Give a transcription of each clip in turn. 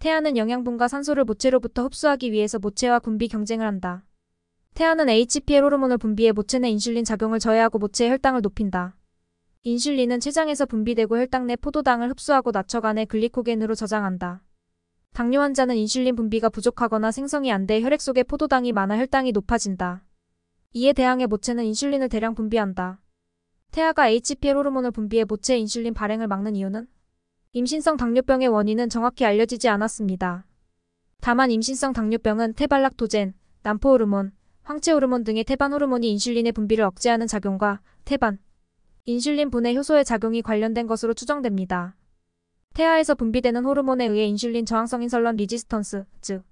태아는 영양분과 산소를 모체로부터 흡수하기 위해서 모체와 군비 경쟁을 한다. 태아는 HPL 호르몬을 분비해 모체내 인슐린 작용을 저해하고 모체의 혈당을 높인다. 인슐린은 췌장에서 분비되고 혈당 내 포도당을 흡수하고 낮춰간에 글리코겐으로 저장한다. 당뇨 환자는 인슐린 분비가 부족하거나 생성이 안 돼 혈액 속에 포도당이 많아 혈당이 높아진다. 이에 대항해 모체는 인슐린을 대량 분비한다. 태아가 HPL 호르몬을 분비해 모체 인슐린 발행을 막는 이유는 임신성 당뇨병의 원인은 정확히 알려지지 않았습니다. 다만 임신성 당뇨병은 태발락토젠 난포호르몬, 황체호르몬 등의 태반 호르몬이 인슐린의 분비를 억제하는 작용과 태반, 인슐린 분해 효소의 작용이 관련된 것으로 추정됩니다. 태아에서 분비되는 호르몬에 의해 인슐린 저항성 인설런 리지스턴스, 즉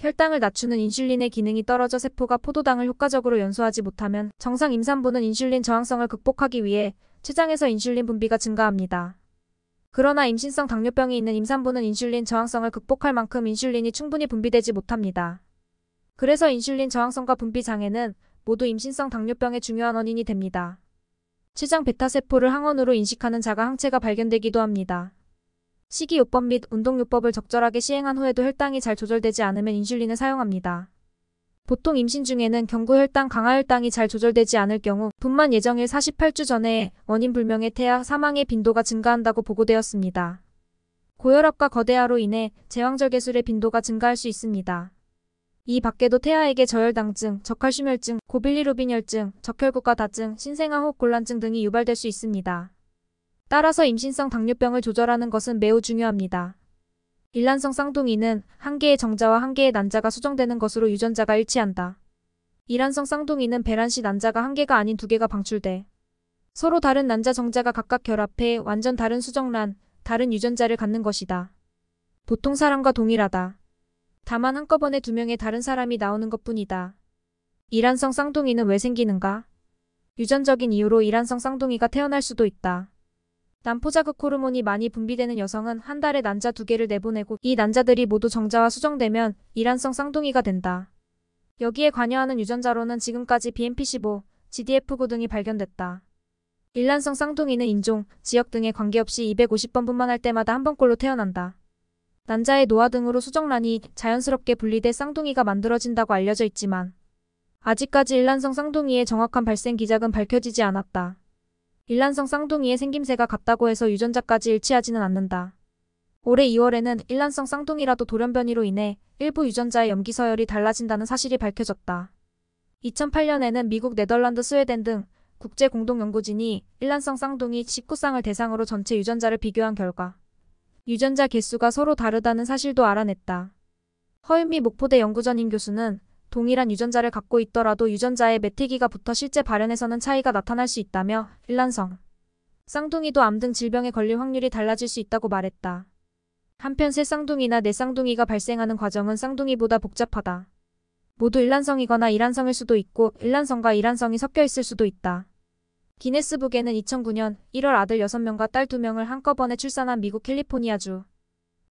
혈당을 낮추는 인슐린의 기능이 떨어져 세포가 포도당을 효과적으로 연소하지 못하면 정상 임산부는 인슐린 저항성을 극복하기 위해 췌장에서 인슐린 분비가 증가합니다. 그러나 임신성 당뇨병이 있는 임산부는 인슐린 저항성을 극복할 만큼 인슐린이 충분히 분비되지 못합니다. 그래서 인슐린 저항성과 분비 장애는 모두 임신성 당뇨병의 중요한 원인이 됩니다. 췌장 베타세포를 항원으로 인식하는 자가 항체가 발견되기도 합니다. 식이요법 및 운동요법을 적절하게 시행한 후에도 혈당이 잘 조절되지 않으면 인슐린을 사용합니다. 보통 임신 중에는 경구혈당, 강화혈당이잘 조절되지 않을 경우 분만 예정일 48주 전에 원인 불명의 태아 사망의 빈도가 증가한다고 보고되었습니다. 고혈압과 거대화로 인해 제왕절개술의 빈도가 증가할 수 있습니다. 이 밖에도 태아에게 저혈당증, 적칼슘혈증 고빌리루빈혈증, 적혈구과 다증, 신생아 호흡곤란증 등이 유발될 수 있습니다. 따라서 임신성 당뇨병을 조절하는 것은 매우 중요합니다. 일란성 쌍둥이는 한 개의 정자와 한 개의 난자가 수정되는 것으로 유전자가 일치한다. 이란성 쌍둥이는 배란시 난자가 한 개가 아닌 두 개가 방출돼 서로 다른 난자 정자가 각각 결합해 완전 다른 수정란, 다른 유전자를 갖는 것이다. 보통 사람과 동일하다. 다만 한꺼번에 두 명의 다른 사람이 나오는 것뿐이다. 이란성 쌍둥이는 왜 생기는가? 유전적인 이유로 이란성 쌍둥이가 태어날 수도 있다. 난포자극 호르몬이 많이 분비되는 여성은 한 달에 난자 두 개를 내보내고 이 난자들이 모두 정자와 수정되면 이란성 쌍둥이가 된다. 여기에 관여하는 유전자로는 지금까지 BMP15, GDF9 등이 발견됐다. 일란성 쌍둥이는 인종, 지역 등에 관계없이 250번 분만할 때마다 한 번꼴로 태어난다. 난자의 노화 등으로 수정란이 자연스럽게 분리돼 쌍둥이가 만들어진다고 알려져 있지만 아직까지 일란성 쌍둥이의 정확한 발생 기작은 밝혀지지 않았다. 일란성 쌍둥이의 생김새가 같다고 해서 유전자까지 일치하지는 않는다. 올해 2월에는 일란성 쌍둥이라도 돌연변이로 인해 일부 유전자의 염기서열이 달라진다는 사실이 밝혀졌다. 2008년에는 미국, 네덜란드, 스웨덴 등 국제 공동 연구진이 일란성 쌍둥이 19쌍을 대상으로 전체 유전자를 비교한 결과 유전자 개수가 서로 다르다는 사실도 알아냈다. 허윤미 목포대 연구전임 교수는 동일한 유전자를 갖고 있더라도 유전자의 메티기가 부터 실제 발현에서는 차이가 나타날 수 있다며 일란성, 쌍둥이도 암 등 질병에 걸릴 확률이 달라질 수 있다고 말했다. 한편 새 쌍둥이나 내 쌍둥이가 발생하는 과정은 쌍둥이보다 복잡하다. 모두 일란성이거나 이란성일 수도 있고 일란성과 이란성이 섞여 있을 수도 있다. 기네스북에는 2009년 1월 아들 6명과 딸 2명을 한꺼번에 출산한 미국 캘리포니아주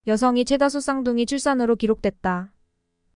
여성이 최다수 쌍둥이 출산으로 기록됐다.